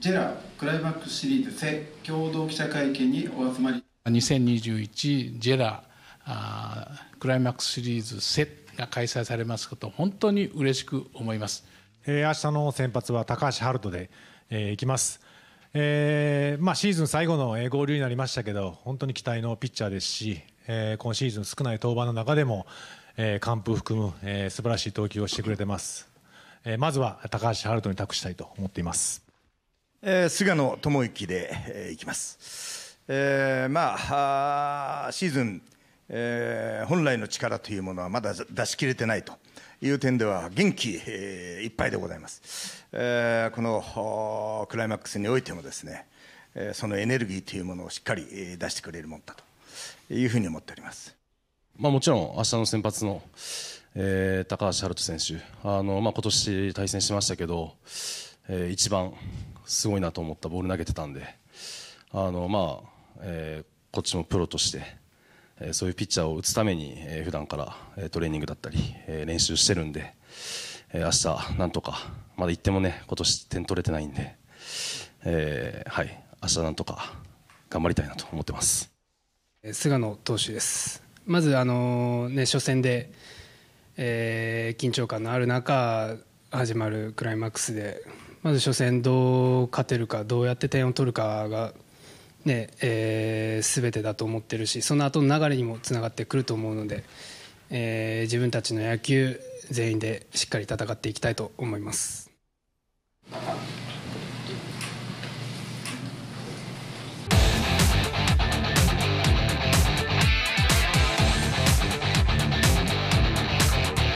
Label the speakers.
Speaker 1: ジェラクライマックスシリーズセ共同記者会見にお集まり2021ジェラクライマックスシリーズセが開催され
Speaker 2: ますこと本当に嬉しく思います、えー、明日の先発は高橋遥人で、えいきます、えーまあ、シーズン最後の合流になりましたけど本当に期待のピッチャーですし、えー、今シーズン少ない登板の中でも、えー、完封含む、えー、素晴らしい投球をしてくれてます、えー、まずは高橋遥人に託したいと思っています
Speaker 3: 菅野智之でいきます。えー、まあシーズン、えー、本来の力というものはまだ出し切れてないという点では元気、えー、いっぱいでございます。えー、このクライマックスにおいてもですね、えー、そのエネルギーというものをしっかり出してくれるものだというふうに思っております。
Speaker 4: まあ、もちろん明日の先発の、えー、高橋遥人選手、あのまあ今年対戦しましたけど、えー、一番すごいなと思ったボール投げてたんで、あのまあえー、こっちもプロとして、えー、そういうピッチャーを打つために、えー、普段から、えトレーニングだったり、えー、練習してるんで、えー、明日なんとか、まだ行ってもね、今年点取れてないんで、えー、はい、明日なんとか頑張りたいなと思ってます
Speaker 5: 菅野投手です。まず、あのね、初戦で、えー、緊張感のある中、始まるクライマックスで、まず初戦どう勝てるかどうやって点を取るかが、ねえー、全てだと思ってるしその後の流れにもつながってくると思うので、えー、自分たちの野球全員でしっかり戦っていきたいと思います。